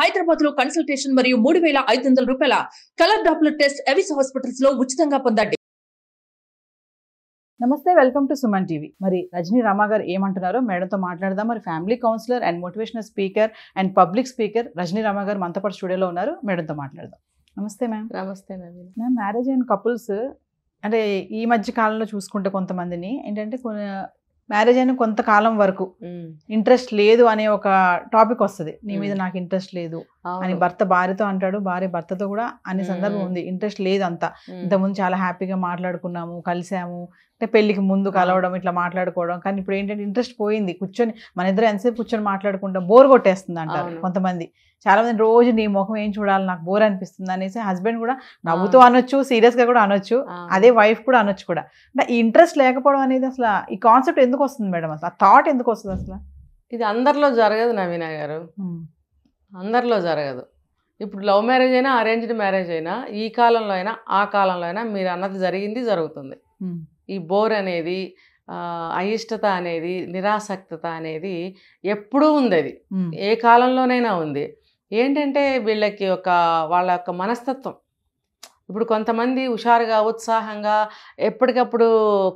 హైదరాబాద్ లో కన్సల్టేషన్ మరియు మూడు వేల ఐదు వందల రూపాయల colour doppler test Avis hospitals లో ఉచితంగా పొందండి నమస్తే వెల్కమ్ టు సుమన్ టీవీ మరి రజనీ రామా గారు ఏమంటున్నారో మేడంతో మాట్లాడదాం మరి family counsellor and motivational speaker and public speaker Rajani Rama garu మనతో పాటు స్టూడియోలో ఉన్నారు మేడంతో మాట్లాడదాం నమస్తే మ్యామ్ నమస్తే ma'am ma'am marriage and couples అంటే ఈ మధ్య కాలంలో చూసుకుంటే కొంతమందిని ఏంటంటే మ్యారేజ్ అయిన కొంతకాలం వరకు ఇంట్రెస్ట్ లేదు అనే ఒక టాపిక్ వస్తుంది నీ మీద నాకు ఇంట్రెస్ట్ లేదు అని భర్త భార్యతో అంటాడు భార్య భర్తతో కూడా అనే సందర్భం ఉంది ఇంట్రెస్ట్ లేదు అంత ఇంతకుముందు చాలా హ్యాపీగా మాట్లాడుకున్నాము కలిసాము అంటే పెళ్లికి ముందు కలవడం ఇట్లా మాట్లాడుకోవడం కానీ ఇప్పుడు ఏంటంటే ఇంట్రెస్ట్ పోయింది కూర్చొని మన ఇద్దరు ఎంతసేపు కూర్చొని మాట్లాడుకుంటాం బోర్ కొట్టేస్తుంది అంటారు కొంతమంది చాలా మంది రోజు నీ ముఖం ఏం చూడాలి నాకు బోర్ అనిపిస్తుంది అనేసి హస్బెండ్ కూడా నవ్వుతూ అనొచ్చు సీరియస్ గా కూడా అనొచ్చు అదే వైఫ్ కూడా అనొచ్చు కూడా అంటే ఈ ఇంట్రెస్ట్ లేకపోవడం అనేది అసలు ఈ కాన్సెప్ట్ ఎందుకు వస్తుంది మేడం అసలు ఆ థాట్ ఎందుకు వస్తుంది అసలు ఇది అందరిలో జరగదు నవీనా గారు అందరిలో జరగదు ఇప్పుడు లవ్ మ్యారేజ్ అయినా అరేంజ్డ్ మ్యారేజ్ అయినా ఈ కాలంలో అయినా ఆ కాలంలో అయినా మీరు అన్నది జరిగింది జరుగుతుంది ఈ బోర్ అనేది అయిష్టత అనేది నిరాసక్తత అనేది ఎప్పుడూ ఉంది అది ఏ కాలంలోనైనా ఉంది ఏంటంటే వీళ్ళకి ఒక వాళ్ళ యొక్క మనస్తత్వం ఇప్పుడు కొంతమంది హుషారుగా ఉత్సాహంగా ఎప్పటికప్పుడు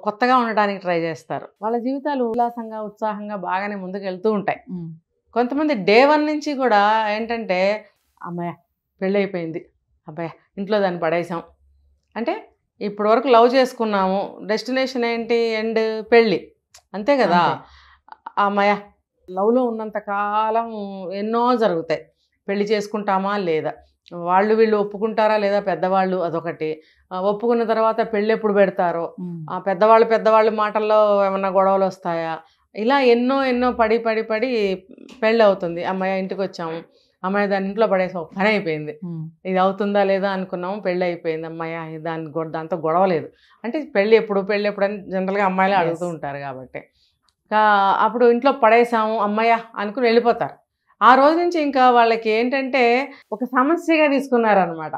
కొత్తగా ఉండడానికి ట్రై చేస్తారు వాళ్ళ జీవితాలు ఉల్లాసంగా ఉత్సాహంగా బాగానే ముందుకు వెళ్తూ ఉంటాయి కొంతమంది డే వన్ నుంచి కూడా ఏంటంటే అమ్మాయ పెళ్ళైపోయింది అబ్బాయ ఇంట్లో దాన్ని పడేసాం అంటే ఇప్పటి వరకు లవ్ చేసుకున్నాము డెస్టినేషన్ ఏంటి అండ్ పెళ్ళి అంతే కదా అమ్మాయ లవ్లో ఉన్నంత కాలం ఎన్నో జరుగుతాయి పెళ్లి చేసుకుంటామా లేదా వాళ్ళు వీళ్ళు ఒప్పుకుంటారా లేదా పెద్దవాళ్ళు అదొకటి ఒప్పుకున్న తర్వాత పెళ్ళి ఎప్పుడు పెడతారో ఆ పెద్దవాళ్ళు పెద్దవాళ్ళ మాటల్లో ఏమన్నా గొడవలు వస్తాయా ఇలా ఎన్నో ఎన్నో పడి పడి పడి పెళ్ళి అవుతుంది అమ్మాయి ఇంటికి వచ్చాము అమ్మాయి దాని ఇంట్లో పడేసి ఒక పని అయిపోయింది ఇది అవుతుందా లేదా అనుకున్నాము పెళ్ళి అయిపోయింది అమ్మాయి దాని దాంతో గొడవలేదు అంటే పెళ్ళి ఎప్పుడు పెళ్ళి ఎప్పుడు అని జనరల్గా అమ్మాయిలే అడుగుతూ ఉంటారు కాబట్టి అప్పుడు ఇంట్లో పడేసాము అమ్మాయ అనుకుని వెళ్ళిపోతారు ఆ రోజు నుంచి ఇంకా వాళ్ళకి ఏంటంటే ఒక సమస్యగా తీసుకున్నారనమాట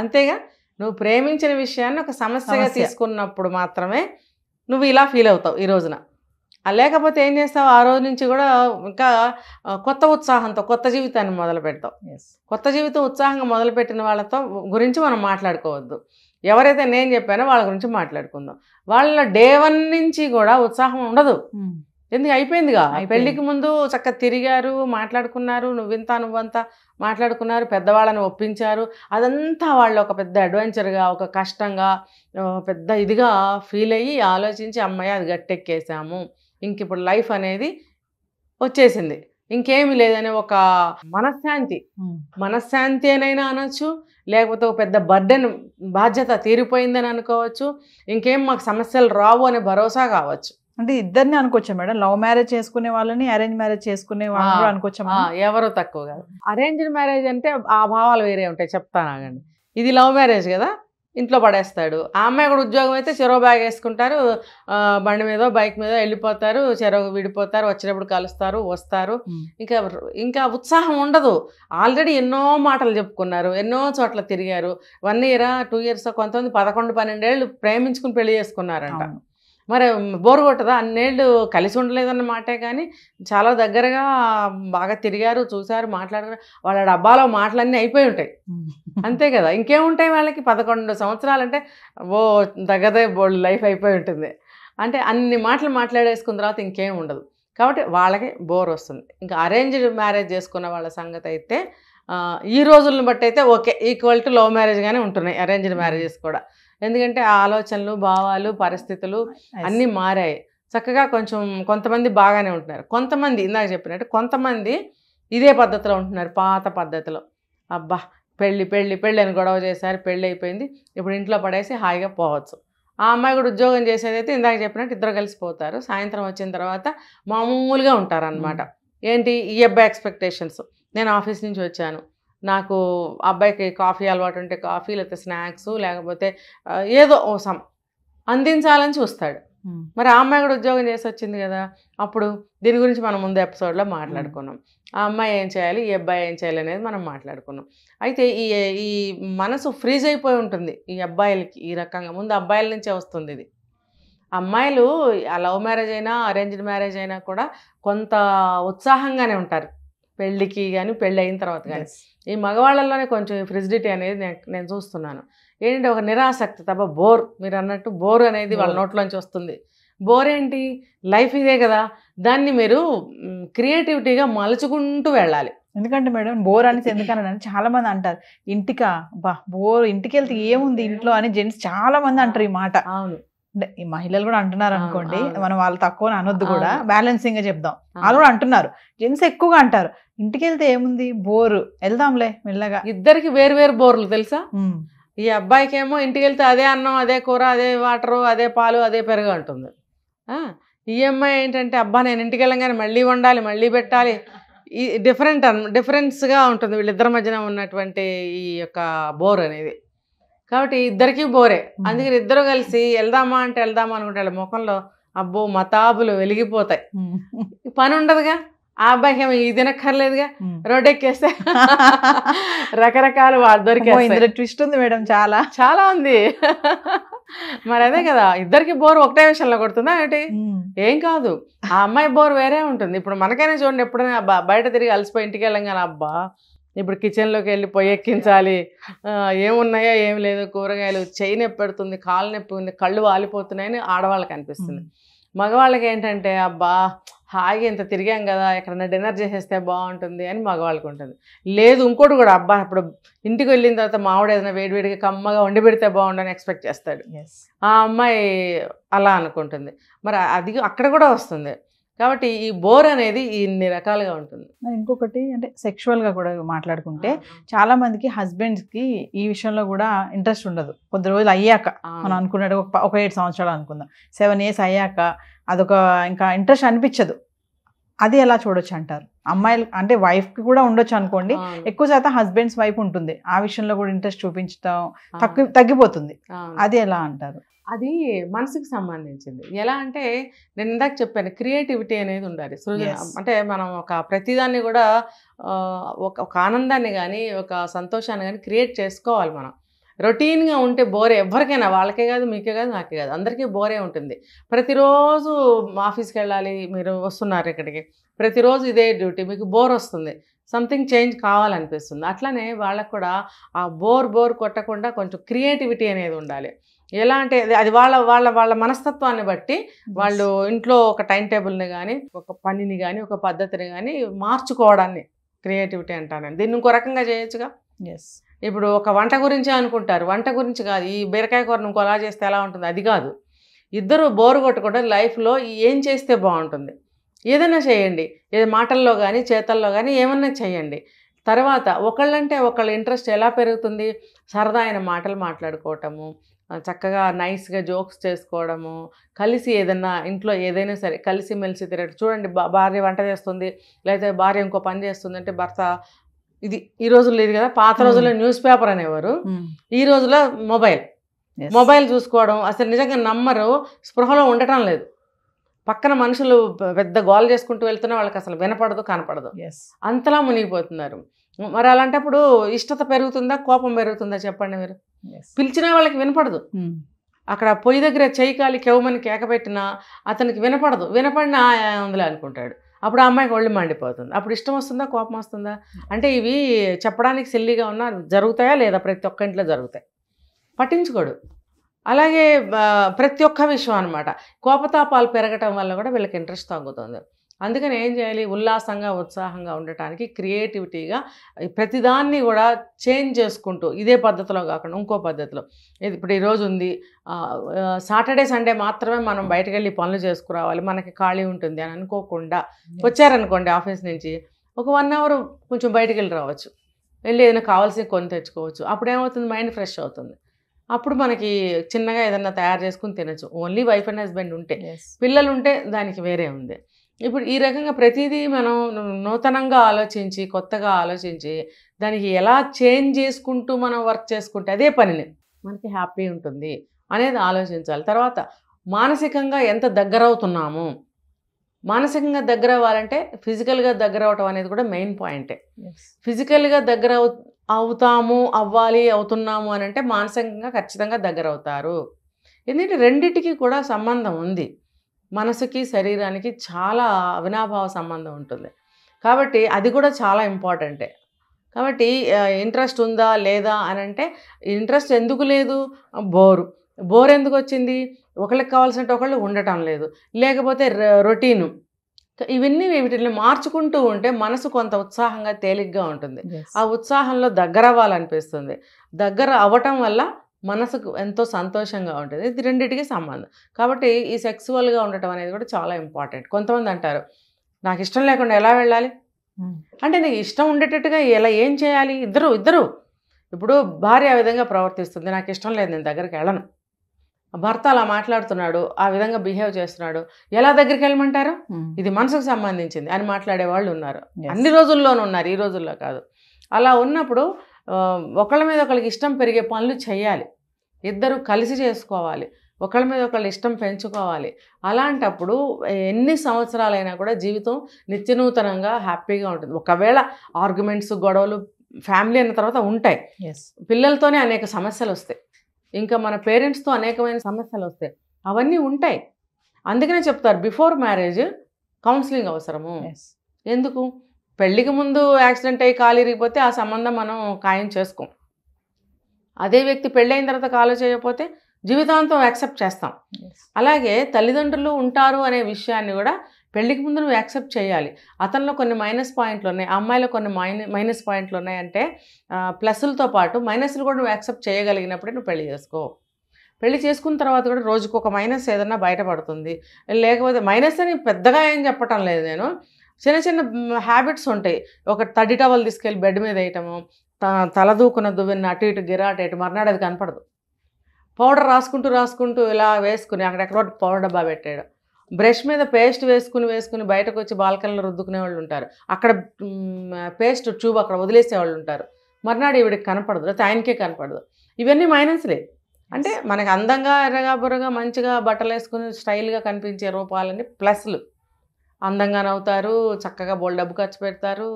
అంతేగా నువ్వు ప్రేమించిన విషయాన్ని ఒక సమస్యగా తీసుకున్నప్పుడు మాత్రమే నువ్వు ఇలా ఫీల్ అవుతావు ఈ రోజున లేకపోతే ఏం చేస్తావు ఆ రోజు నుంచి కూడా ఇంకా కొత్త ఉత్సాహంతో కొత్త జీవితాన్ని మొదలు పెడతాం కొత్త జీవితం ఉత్సాహంగా మొదలుపెట్టిన వాళ్ళతో గురించి మనం మాట్లాడుకోవద్దు ఎవరైతే నేను చెప్పానో వాళ్ళ గురించి మాట్లాడుకుందాం వాళ్ళ డే వన్ నుంచి కూడా ఉత్సాహం ఉండదు hmm. ఎందుకు అయిపోయిందిగా పెళ్లికి ముందు చక్కగా తిరిగారు మాట్లాడుకున్నారు నువ్వింత నువ్వంతా మాట్లాడుకున్నారు పెద్దవాళ్ళని ఒప్పించారు అదంతా వాళ్ళు ఒక పెద్ద అడ్వెంచర్గా ఒక కష్టంగా పెద్ద ఇదిగా ఫీల్ అయ్యి ఆలోచించి అమ్మాయి అది గట్టెక్కేసాము ఇంక ఇప్పుడు లైఫ్ అనేది వచ్చేసింది ఇంకేమి లేదని ఒక మనశ్శాంతి మనశ్శాంతి అనైనా అనొచ్చు లేకపోతే ఒక పెద్ద బర్డెన్ బాధ్యత తీరిపోయిందని అనుకోవచ్చు ఇంకేం మాకు సమస్యలు రావు అనే భరోసా కావచ్చు అంటే ఇద్దరిని అనుకోవచ్చా మేడం లవ్ మ్యారేజ్ చేసుకునే వాళ్ళని అరేంజ్ మ్యారేజ్ చేసుకునే వాళ్ళు అనుకోవచ్చా ఎవరు తక్కువ కాదు అరేంజ్డ్ మ్యారేజ్ అంటే ఆ భావాలు వేరే ఉంటాయి చెప్తాను ఇది లవ్ మ్యారేజ్ కదా ఇంట్లో పడేస్తాడు ఆ అమ్మాయి కూడా ఉద్యోగం అయితే చెరవ బ్యాగ్ వేసుకుంటారు బండి మీద బైక్ మీద వెళ్ళిపోతారు చెరవ విడిపోతారు వచ్చినప్పుడు కలుస్తారు వస్తారు ఇంకా ఇంకా ఉత్సాహం ఉండదు ఆల్రెడీ ఎన్నో మాటలు చెప్పుకున్నారు ఎన్నో చోట్ల తిరిగారు వన్ ఇయరా టూ ఇయర్స్ కొంతమంది పదకొండు పన్నెండేళ్ళు ప్రేమించుకుని పెళ్లి చేసుకున్నారంట మరి బోర్ కొట్టదా అన్నేళ్ళు కలిసి ఉండలేదన్నమాటే కానీ చాలా దగ్గరగా బాగా తిరిగారు చూశారు మాట్లాడారు వాళ్ళ డబ్బాలో మాటలన్నీ అయిపోయి ఉంటాయి అంతే కదా ఇంకేముంటాయి వాళ్ళకి పదకొండు సంవత్సరాలు అంటే ఓ దగ్గరదే లైఫ్ అయిపోయి ఉంటుంది అంటే అన్ని మాటలు మాట్లాడేసుకున్న తర్వాత ఇంకేం ఉండదు కాబట్టి వాళ్ళకి బోర్ వస్తుంది ఇంకా అరేంజ్డ్ మ్యారేజ్ చేసుకున్న వాళ్ళ సంగతి అయితే ఈ రోజులను బట్టి అయితే ఓకే ఈక్వల్ టు లవ్ మ్యారేజ్గానే ఉంటున్నాయి అరేంజ్డ్ మ్యారేజెస్ కూడా ఎందుకంటే ఆ ఆలోచనలు భావాలు పరిస్థితులు అన్నీ మారాయి చక్కగా కొంచెం కొంతమంది బాగానే ఉంటున్నారు కొంతమంది ఇందాక చెప్పినట్టు కొంతమంది ఇదే పద్ధతిలో ఉంటున్నారు పాత పద్ధతిలో అబ్బా పెళ్ళి పెళ్ళి పెళ్ళి అని గొడవ చేశారు పెళ్ళి అయిపోయింది ఇప్పుడు ఇంట్లో పడేసి హాయిగా పోవచ్చు ఆ అమ్మాయి కూడా ఉద్యోగం చేసేదైతే ఇందాక చెప్పినట్టు ఇద్దరు కలిసిపోతారు సాయంత్రం వచ్చిన తర్వాత మామూలుగా ఉంటారనమాట hmm. ఏంటి ఈ అబ్బాయి ఎక్స్పెక్టేషన్స్ నేను ఆఫీస్ నుంచి వచ్చాను నాకు అబ్బాయికి కాఫీ అలవాటు ఉంటే కాఫీ లేకపోతే స్నాక్స్ లేకపోతే ఏదో ఓ సమ్ అందించాలని చూస్తాడు మరి ఆ అమ్మాయి కూడా ఉద్యోగం చేసి వచ్చింది కదా అప్పుడు దీని గురించి మనం ముందు ఎపిసోడ్లో మాట్లాడుకున్నాం ఆ అమ్మాయి ఏం చేయాలి ఈ అబ్బాయి ఏం చేయాలి అనేది మనం మాట్లాడుకున్నాం అయితే ఈ ఈ మనసు ఫ్రీజ్ అయిపోయి ఉంటుంది ఈ అబ్బాయిలకి ఈ రకంగా ముందు అబ్బాయిల నుంచే వస్తుంది ఇది అమ్మాయిలు లవ్ మ్యారేజ్ అయినా అరేంజ్డ్ మ్యారేజ్ అయినా కూడా కొంత ఉత్సాహంగానే ఉంటారు పెళ్ళికి కానీ పెళ్ళి అయిన తర్వాత కానీ ఈ మగవాళ్ళలోనే కొంచెం ఈ ఫ్రిజిడిటీ అనేది నేను చూస్తున్నాను ఏంటంటే ఒక నిరాసక్తి తప్ప బోర్ మీరు అన్నట్టు బోర్ అనేది వాళ్ళ నోట్లోంచి వస్తుంది బోర్ ఏంటి లైఫ్ ఇదే కదా దాన్ని మీరు క్రియేటివిటీగా మలుచుకుంటూ వెళ్ళాలి ఎందుకంటే మేడం బోర్ అనేది ఎందుకని చాలా మంది అంటారు ఇంటికా బా బోర్ ఇంటికి వెళ్తే ఏముంది ఇంట్లో అని జెంట్స్ చాలా మంది అంటారు ఈ మాట అవును ఈ మహిళలు కూడా అంటున్నారు అనుకోండి మనం వాళ్ళు తక్కువ అనొద్దు కూడా బ్యాలెన్సింగ్ గా చెప్దాం వాళ్ళు కూడా అంటున్నారు జెంట్స్ ఎక్కువగా అంటారు ఇంటికి వెళ్తే ఏముంది బోరు వెళ్దాంలే మెల్లగా ఇద్దరికి వేరు వేరు బోర్లు తెలుసా ఈ అబ్బాయికి ఏమో ఇంటికి వెళ్తే అదే అన్నం అదే కూర అదే వాటరు అదే పాలు అదే పెరుగు అంటుంది ఈ అమ్మాయి ఏంటంటే అబ్బా నేను ఇంటికి వెళ్ళంగానే మళ్ళీ వండాలి మళ్ళీ పెట్టాలి ఈ డిఫరెంట్ డిఫరెన్స్గా ఉంటుంది వీళ్ళిద్దరి మధ్యన ఉన్నటువంటి ఈ యొక్క బోర్ అనేది కాబట్టి ఇద్దరికీ బోరే అందుకని ఇద్దరు కలిసి వెళ్దామా అంటే వెళ్దామా అనుకుంటే ముఖంలో అబ్బో మతాబులు వెలిగిపోతాయి పని ఉండదుగా ఆ అబ్బాయికి ఏమో ఇది తినక్కర్లేదుగా రోడ్ ఎక్కేస్తే రకరకాలు వాళ్ళు దొరికే ట్విస్ట్ ఉంది మేడం చాలా చాలా ఉంది మరి అదే కదా ఇద్దరికి బోర్ ఒకటే విషయంలో కొడుతుందా ఏంటి ఏం కాదు ఆ అమ్మాయి బోర్ వేరే ఉంటుంది ఇప్పుడు మనకైనా చూడండి ఎప్పుడైనా బయట తిరిగి అలసిపోయి ఇంటికి కానీ అబ్బా ఇప్పుడు కిచెన్లోకి వెళ్ళి పొయ్యి ఎక్కించాలి ఏమున్నాయో ఏం లేదు కూరగాయలు చేయి నొప్పి పెడుతుంది కాలు నొప్పి ఉంది కళ్ళు వాలిపోతున్నాయని ఆడవాళ్ళకి అనిపిస్తుంది మగవాళ్ళకి ఏంటంటే అబ్బా హాయిగా ఇంత తిరిగాం కదా ఎక్కడన్నా డిన్నర్ చేసేస్తే బాగుంటుంది అని మగవాళ్ళకి ఉంటుంది లేదు ఇంకోటి కూడా అబ్బా ఇప్పుడు ఇంటికి వెళ్ళిన తర్వాత మావిడ ఏదైనా వేడివేడిగా కమ్మగా వండి పెడితే బాగుండని ఎక్స్పెక్ట్ చేస్తాడు ఆ అమ్మాయి అలా అనుకుంటుంది మరి అది అక్కడ కూడా వస్తుంది కాబట్టి ఈ బోర్ అనేది ఇన్ని రకాలుగా ఉంటుంది ఇంకొకటి అంటే సెక్షువల్గా కూడా మాట్లాడుకుంటే చాలా మందికి హస్బెండ్స్కి ఈ విషయంలో కూడా ఇంట్రెస్ట్ ఉండదు కొద్ది రోజులు అయ్యాక మనం అనుకున్నట్టు ఒక ఏడు సంవత్సరాలు అనుకుందాం సెవెన్ ఇయర్స్ అయ్యాక అదొక ఇంకా ఇంట్రెస్ట్ అనిపించదు అది ఎలా చూడొచ్చు అంటారు అమ్మాయిలు అంటే వైఫ్కి కూడా ఉండొచ్చు అనుకోండి ఎక్కువ శాతం హస్బెండ్స్ వైఫ్ ఉంటుంది ఆ విషయంలో కూడా ఇంట్రెస్ట్ చూపించడం తగ్గి తగ్గిపోతుంది అది ఎలా అంటారు అది మనసుకు సంబంధించింది ఎలా అంటే నేను ఇందాక చెప్పాను క్రియేటివిటీ అనేది ఉండాలి సృజన అంటే మనం ఒక ప్రతిదాన్ని కూడా ఒక ఒక ఆనందాన్ని కానీ ఒక సంతోషాన్ని కానీ క్రియేట్ చేసుకోవాలి మనం రొటీన్గా ఉంటే బోరే ఎవరికైనా వాళ్ళకే కాదు మీకే కాదు నాకే కాదు అందరికీ బోరే ఉంటుంది ప్రతిరోజు ఆఫీస్కి వెళ్ళాలి మీరు వస్తున్నారు ఇక్కడికి ప్రతిరోజు ఇదే డ్యూటీ మీకు బోర్ వస్తుంది సంథింగ్ చేంజ్ కావాలనిపిస్తుంది అట్లనే వాళ్ళకు కూడా ఆ బోర్ బోర్ కొట్టకుండా కొంచెం క్రియేటివిటీ అనేది ఉండాలి ఎలా అంటే అది వాళ్ళ వాళ్ళ వాళ్ళ మనస్తత్వాన్ని బట్టి వాళ్ళు ఇంట్లో ఒక టైం టేబుల్ని కానీ ఒక పనిని కానీ ఒక పద్ధతిని కానీ మార్చుకోవడాన్ని క్రియేటివిటీ అంటాను దీన్ని ఇంకో రకంగా చేయొచ్చుగా ఎస్ ఇప్పుడు ఒక వంట గురించే అనుకుంటారు వంట గురించి కాదు ఈ బీరకాయ కూరను ఇంకో అలా చేస్తే ఎలా ఉంటుంది అది కాదు ఇద్దరు బోరు కొట్టకుండా లైఫ్లో ఏం చేస్తే బాగుంటుంది ఏదైనా చేయండి ఏదో మాటల్లో కానీ చేతల్లో కానీ ఏమన్నా చేయండి తర్వాత ఒకళ్ళంటే ఒకళ్ళ ఇంట్రెస్ట్ ఎలా పెరుగుతుంది సరదా అయిన మాటలు మాట్లాడుకోవటము చక్కగా నైస్గా జోక్స్ చేసుకోవడము కలిసి ఏదన్నా ఇంట్లో ఏదైనా సరే కలిసి మెలిసి తిరగడం చూడండి భార్య వంట చేస్తుంది లేకపోతే భార్య ఇంకో పని చేస్తుంది అంటే భర్త ఇది ఈ రోజుల్లో లేదు కదా పాత రోజుల్లో న్యూస్ పేపర్ అనేవారు ఈ రోజుల్లో మొబైల్ మొబైల్ చూసుకోవడం అసలు నిజంగా నమ్మరు స్పృహలో ఉండటం లేదు పక్కన మనుషులు పెద్ద గోల్ చేసుకుంటూ వెళ్తున్నా వాళ్ళకి అసలు వినపడదు కనపడదు అంతలా మునిగిపోతున్నారు మరి అలాంటప్పుడు ఇష్టత పెరుగుతుందా కోపం పెరుగుతుందా చెప్పండి మీరు పిలిచిన వాళ్ళకి వినపడదు hmm. అక్కడ పొయ్యి దగ్గర చేయికాలి కెవమని కేకబెట్టినా అతనికి వినపడదు వినపడిన ఉందిలే అనుకుంటాడు అప్పుడు ఆ అమ్మాయికి ఒళ్ళు మండిపోతుంది అప్పుడు ఇష్టం వస్తుందా కోపం వస్తుందా అంటే ఇవి చెప్పడానికి సిల్లీగా ఉన్నా జరుగుతాయా లేదా ప్రతి ఒక్క ఇంట్లో జరుగుతాయి పట్టించుకోడు అలాగే ప్రతి ఒక్క విషయం అనమాట కోపతాపాలు పెరగటం వల్ల కూడా వీళ్ళకి ఇంట్రెస్ట్ తగ్గుతుంది అందుకని ఏం చేయాలి ఉల్లాసంగా ఉత్సాహంగా ఉండటానికి క్రియేటివిటీగా ప్రతిదాన్ని కూడా చేంజ్ చేసుకుంటూ ఇదే పద్ధతిలో కాకుండా ఇంకో పద్ధతిలో ఇప్పుడు ఈరోజు ఉంది సాటర్డే సండే మాత్రమే మనం బయటకు వెళ్ళి పనులు చేసుకురావాలి మనకి ఖాళీ ఉంటుంది అని అనుకోకుండా hmm. వచ్చారనుకోండి ఆఫీస్ నుంచి ఒక వన్ అవర్ కొంచెం బయటకు వెళ్ళి రావచ్చు వెళ్ళి ఏదైనా కావాల్సిన కొని తెచ్చుకోవచ్చు అప్పుడు ఏమవుతుంది మైండ్ ఫ్రెష్ అవుతుంది అప్పుడు మనకి చిన్నగా ఏదన్నా తయారు చేసుకుని తినచ్చు ఓన్లీ వైఫ్ అండ్ హస్బెండ్ ఉంటే పిల్లలు ఉంటే దానికి వేరే ఉంది ఇప్పుడు ఈ రకంగా ప్రతిదీ మనం నూతనంగా ఆలోచించి కొత్తగా ఆలోచించి దానికి ఎలా చేంజ్ చేసుకుంటూ మనం వర్క్ చేసుకుంటే అదే పనిని మనకి హ్యాపీ ఉంటుంది అనేది ఆలోచించాలి తర్వాత మానసికంగా ఎంత దగ్గర అవుతున్నాము మానసికంగా దగ్గర అవ్వాలంటే ఫిజికల్గా దగ్గర అవటం అనేది కూడా మెయిన్ పాయింటే ఫిజికల్గా దగ్గర అవుతాము అవ్వాలి అవుతున్నాము అని అంటే మానసికంగా ఖచ్చితంగా దగ్గర అవుతారు ఎందుకంటే రెండిటికి కూడా సంబంధం ఉంది మనసుకి శరీరానికి చాలా అవినాభావ సంబంధం ఉంటుంది కాబట్టి అది కూడా చాలా ఇంపార్టెంటే కాబట్టి ఇంట్రెస్ట్ ఉందా లేదా అని అంటే ఇంట్రెస్ట్ ఎందుకు లేదు బోరు బోర్ ఎందుకు వచ్చింది ఒకళ్ళకి కావాల్సినట్టు ఒకళ్ళు ఉండటం లేదు లేకపోతే రొటీను ఇవన్నీ వీటిని మార్చుకుంటూ ఉంటే మనసు కొంత ఉత్సాహంగా తేలిగ్గా ఉంటుంది ఆ ఉత్సాహంలో దగ్గర అవ్వాలనిపిస్తుంది దగ్గర అవ్వటం వల్ల మనసుకు ఎంతో సంతోషంగా ఉంటుంది ఇది రెండింటికి సంబంధం కాబట్టి ఈ సెక్సువల్గా ఉండటం అనేది కూడా చాలా ఇంపార్టెంట్ కొంతమంది అంటారు నాకు ఇష్టం లేకుండా ఎలా వెళ్ళాలి అంటే నీకు ఇష్టం ఉండేటట్టుగా ఎలా ఏం చేయాలి ఇద్దరు ఇద్దరు ఇప్పుడు భార్య ఆ విధంగా ప్రవర్తిస్తుంది నాకు ఇష్టం లేదు నేను దగ్గరికి వెళ్ళను భర్త అలా మాట్లాడుతున్నాడు ఆ విధంగా బిహేవ్ చేస్తున్నాడు ఎలా దగ్గరికి వెళ్ళమంటారు ఇది మనసుకు సంబంధించింది అని మాట్లాడే వాళ్ళు ఉన్నారు అన్ని రోజుల్లోనూ ఉన్నారు ఈ రోజుల్లో కాదు అలా ఉన్నప్పుడు ఒకళ్ళ మీద ఒకళ్ళకి ఇష్టం పెరిగే పనులు చేయాలి ఇద్దరు కలిసి చేసుకోవాలి ఒకళ్ళ మీద ఒకళ్ళు ఇష్టం పెంచుకోవాలి అలాంటప్పుడు ఎన్ని సంవత్సరాలైనా కూడా జీవితం నిత్యనూతనంగా హ్యాపీగా ఉంటుంది ఒకవేళ ఆర్గ్యుమెంట్స్ గొడవలు ఫ్యామిలీ అయిన తర్వాత ఉంటాయి పిల్లలతోనే అనేక సమస్యలు వస్తాయి ఇంకా మన పేరెంట్స్తో అనేకమైన సమస్యలు వస్తాయి అవన్నీ ఉంటాయి అందుకనే చెప్తారు బిఫోర్ మ్యారేజ్ కౌన్సిలింగ్ అవసరము ఎందుకు పెళ్ళికి ముందు యాక్సిడెంట్ అయ్యి కాలు ఇరిగిపోతే ఆ సంబంధం మనం ఖాయం చేసుకోం అదే వ్యక్తి పెళ్ళైన తర్వాత కాలు చేయకపోతే జీవితాంతం యాక్సెప్ట్ చేస్తాం అలాగే తల్లిదండ్రులు ఉంటారు అనే విషయాన్ని కూడా పెళ్ళికి ముందు నువ్వు యాక్సెప్ట్ చేయాలి అతనిలో కొన్ని మైనస్ పాయింట్లు ఉన్నాయి అమ్మాయిలో కొన్ని మైన మైనస్ పాయింట్లు ఉన్నాయంటే ప్లస్లతో పాటు మైనస్లు కూడా నువ్వు యాక్సెప్ట్ చేయగలిగినప్పుడే నువ్వు పెళ్లి చేసుకో పెళ్లి చేసుకున్న తర్వాత కూడా రోజుకు ఒక మైనస్ ఏదన్నా బయటపడుతుంది లేకపోతే మైనస్ అని పెద్దగా ఏం చెప్పటం లేదు నేను చిన్న చిన్న హ్యాబిట్స్ ఉంటాయి ఒక తడి టవల్ తీసుకెళ్ళి బెడ్ మీద వేయటము తల దూకున దువ్వెన్న అటు ఇటు ఇటు మర్నాడు అది కనపడదు పౌడర్ రాసుకుంటూ రాసుకుంటూ ఇలా వేసుకుని అక్కడెక్కడో పౌడర్ డబ్బా పెట్టాడు బ్రష్ మీద పేస్ట్ వేసుకుని వేసుకుని బయటకు వచ్చి బాల్కనీలో రుద్దుకునే వాళ్ళు ఉంటారు అక్కడ పేస్ట్ ట్యూబ్ అక్కడ వదిలేసే వాళ్ళు ఉంటారు మర్నాడు ఈవిడికి కనపడదు లేకపోతే ఆయనకే కనపడదు ఇవన్నీ మైనస్లే అంటే మనకు అందంగా ఎర్రగా బుర్రగా మంచిగా బట్టలు వేసుకుని స్టైల్గా కనిపించే రూపాలని ప్లస్లు అందంగా నవ్వుతారు చక్కగా బోల్ డబ్బు ఖర్చు పెడతారు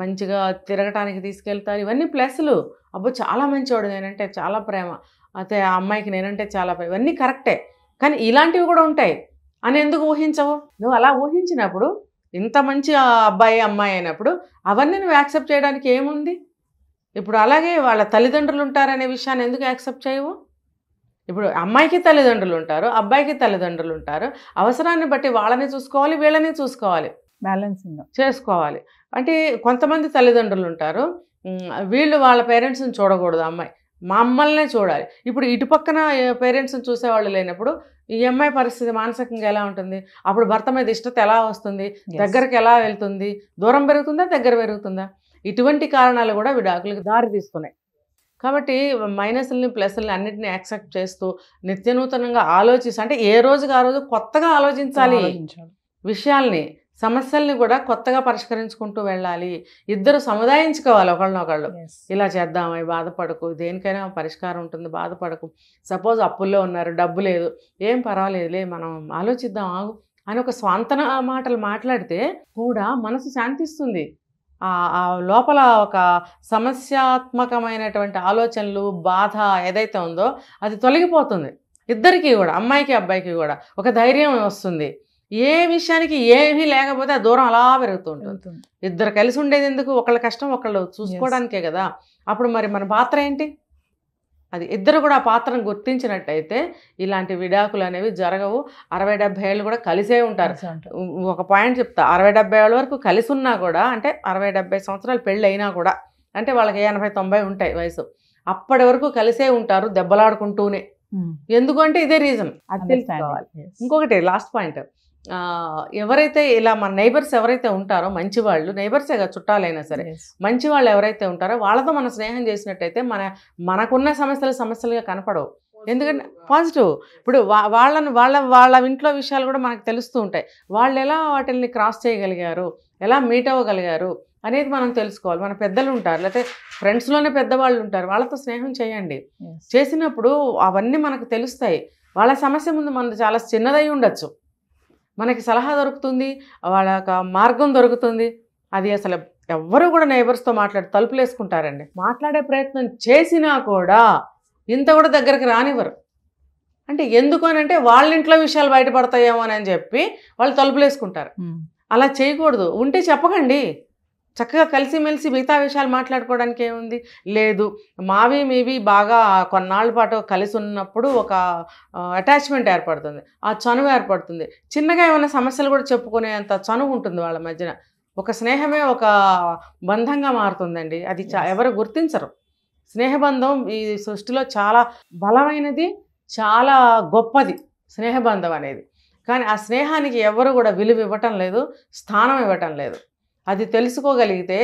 మంచిగా తిరగటానికి తీసుకెళ్తారు ఇవన్నీ ప్లస్లు అబ్బో చాలా మంచివాడు నేనంటే చాలా ప్రేమ అయితే ఆ అమ్మాయికి నేనంటే చాలా ప్రేమ ఇవన్నీ కరెక్టే కానీ ఇలాంటివి కూడా ఉంటాయి అని ఎందుకు ఊహించవు నువ్వు అలా ఊహించినప్పుడు ఇంత మంచి అబ్బాయి అమ్మాయి అయినప్పుడు అవన్నీ నువ్వు యాక్సెప్ట్ చేయడానికి ఏముంది ఇప్పుడు అలాగే వాళ్ళ తల్లిదండ్రులు ఉంటారనే విషయాన్ని ఎందుకు యాక్సెప్ట్ చేయవు ఇప్పుడు అమ్మాయికి తల్లిదండ్రులు ఉంటారు అబ్బాయికి తల్లిదండ్రులు ఉంటారు అవసరాన్ని బట్టి వాళ్ళని చూసుకోవాలి వీళ్ళని చూసుకోవాలి బ్యాలెన్సింగ్ చేసుకోవాలి అంటే కొంతమంది తల్లిదండ్రులు ఉంటారు వీళ్ళు వాళ్ళ పేరెంట్స్ని చూడకూడదు అమ్మాయి మమ్మల్నే చూడాలి ఇప్పుడు ఇటు పక్కన పేరెంట్స్ని చూసేవాళ్ళు లేనప్పుడు ఈ అమ్మాయి పరిస్థితి మానసికంగా ఎలా ఉంటుంది అప్పుడు భర్త మీద ఇష్టత ఎలా వస్తుంది దగ్గరికి ఎలా వెళ్తుంది దూరం పెరుగుతుందా దగ్గర పెరుగుతుందా ఇటువంటి కారణాలు కూడా విడాకులకు దారి తీస్తున్నాయి కాబట్టి మైనస్ని ప్లస్ని అన్నింటినీ యాక్సెప్ట్ చేస్తూ నిత్యనూతనంగా ఆలోచిస్తూ అంటే ఏ రోజుకి ఆ రోజు కొత్తగా ఆలోచించాలి విషయాల్ని సమస్యల్ని కూడా కొత్తగా పరిష్కరించుకుంటూ వెళ్ళాలి ఇద్దరు సముదాయించుకోవాలి ఒకళ్ళనొకళ్ళు ఇలా చేద్దాం అవి బాధపడకు దేనికైనా పరిష్కారం ఉంటుంది బాధపడకు సపోజ్ అప్పుల్లో ఉన్నారు డబ్బు లేదు ఏం పర్వాలేదులే మనం ఆలోచిద్దాం ఆగు అని ఒక స్వాంతన మాటలు మాట్లాడితే కూడా మనసు శాంతిస్తుంది లోపల ఒక సమస్యాత్మకమైనటువంటి ఆలోచనలు బాధ ఏదైతే ఉందో అది తొలగిపోతుంది ఇద్దరికీ కూడా అమ్మాయికి అబ్బాయికి కూడా ఒక ధైర్యం వస్తుంది ఏ విషయానికి ఏమీ లేకపోతే ఆ దూరం అలా పెరుగుతూ ఉంటుంది ఇద్దరు కలిసి ఉండేది ఎందుకు ఒకళ్ళ కష్టం ఒకళ్ళు చూసుకోవడానికే కదా అప్పుడు మరి మన పాత్ర ఏంటి అది ఇద్దరు కూడా ఆ పాత్రను గుర్తించినట్టయితే ఇలాంటి విడాకులు అనేవి జరగవు అరవై డెబ్బై ఏళ్ళు కూడా కలిసే ఉంటారు ఒక పాయింట్ చెప్తా అరవై డెబ్బై ఏళ్ళ వరకు కలిసి ఉన్నా కూడా అంటే అరవై డెబ్బై సంవత్సరాలు పెళ్ళి అయినా కూడా అంటే వాళ్ళకి ఎనభై తొంభై ఉంటాయి వయసు అప్పటి వరకు కలిసే ఉంటారు దెబ్బలాడుకుంటూనే ఎందుకంటే ఇదే రీజన్ అది తెలుసుకోవాలి ఇంకొకటి లాస్ట్ పాయింట్ ఎవరైతే ఇలా మన నైబర్స్ ఎవరైతే ఉంటారో మంచి వాళ్ళు నైబర్సే కదా చుట్టాలైనా సరే మంచి వాళ్ళు ఎవరైతే ఉంటారో వాళ్ళతో మనం స్నేహం చేసినట్టయితే మన మనకున్న సమస్యలు సమస్యలుగా కనపడవు ఎందుకంటే పాజిటివ్ ఇప్పుడు వాళ్ళని వాళ్ళ వాళ్ళ ఇంట్లో విషయాలు కూడా మనకు తెలుస్తూ ఉంటాయి వాళ్ళు ఎలా వాటిని క్రాస్ చేయగలిగారు ఎలా మీట్ అవ్వగలిగారు అనేది మనం తెలుసుకోవాలి మన పెద్దలు ఉంటారు లేకపోతే ఫ్రెండ్స్లోనే పెద్దవాళ్ళు ఉంటారు వాళ్ళతో స్నేహం చేయండి చేసినప్పుడు అవన్నీ మనకు తెలుస్తాయి వాళ్ళ సమస్య ముందు మనం చాలా చిన్నదై ఉండొచ్చు మనకి సలహా దొరుకుతుంది వాళ్ళ మార్గం దొరుకుతుంది అది అసలు ఎవ్వరూ కూడా నైబర్స్తో మాట్లాడి తలుపులు వేసుకుంటారండి మాట్లాడే ప్రయత్నం చేసినా కూడా ఇంత కూడా దగ్గరికి రానివ్వరు అంటే ఎందుకు అని అంటే వాళ్ళ ఇంట్లో విషయాలు బయటపడతాయేమో అని చెప్పి వాళ్ళు తలుపులేసుకుంటారు అలా చేయకూడదు ఉంటే చెప్పకండి చక్కగా కలిసిమెలిసి మిగతా విషయాలు మాట్లాడుకోవడానికి ఏముంది లేదు మావి మీవి బాగా కొన్నాళ్ళ పాటు కలిసి ఉన్నప్పుడు ఒక అటాచ్మెంట్ ఏర్పడుతుంది ఆ చనువు ఏర్పడుతుంది చిన్నగా ఏమైనా సమస్యలు కూడా చెప్పుకునేంత చనువు ఉంటుంది వాళ్ళ మధ్యన ఒక స్నేహమే ఒక బంధంగా మారుతుందండి అది ఎవరు గుర్తించరు స్నేహబంధం ఈ సృష్టిలో చాలా బలమైనది చాలా గొప్పది స్నేహబంధం అనేది కానీ ఆ స్నేహానికి ఎవరు కూడా విలువ ఇవ్వటం లేదు స్థానం ఇవ్వటం లేదు అది తెలుసుకోగలిగితే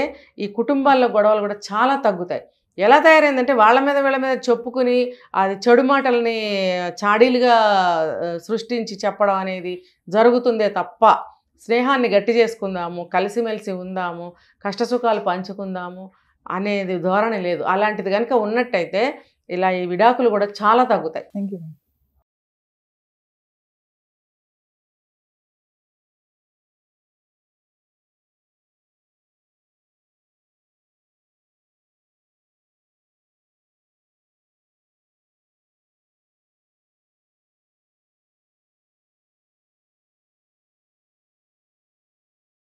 ఈ కుటుంబాల్లో గొడవలు కూడా చాలా తగ్గుతాయి ఎలా తయారైందంటే వాళ్ళ మీద వీళ్ళ మీద చెప్పుకుని అది చెడు మాటల్ని చాడీలుగా సృష్టించి చెప్పడం అనేది జరుగుతుందే తప్ప స్నేహాన్ని గట్టి చేసుకుందాము కలిసిమెలిసి ఉందాము కష్టసుఖాలు పంచుకుందాము అనేది ధోరణి లేదు అలాంటిది కనుక ఉన్నట్టయితే ఇలా ఈ విడాకులు కూడా చాలా తగ్గుతాయి థ్యాంక్ యూ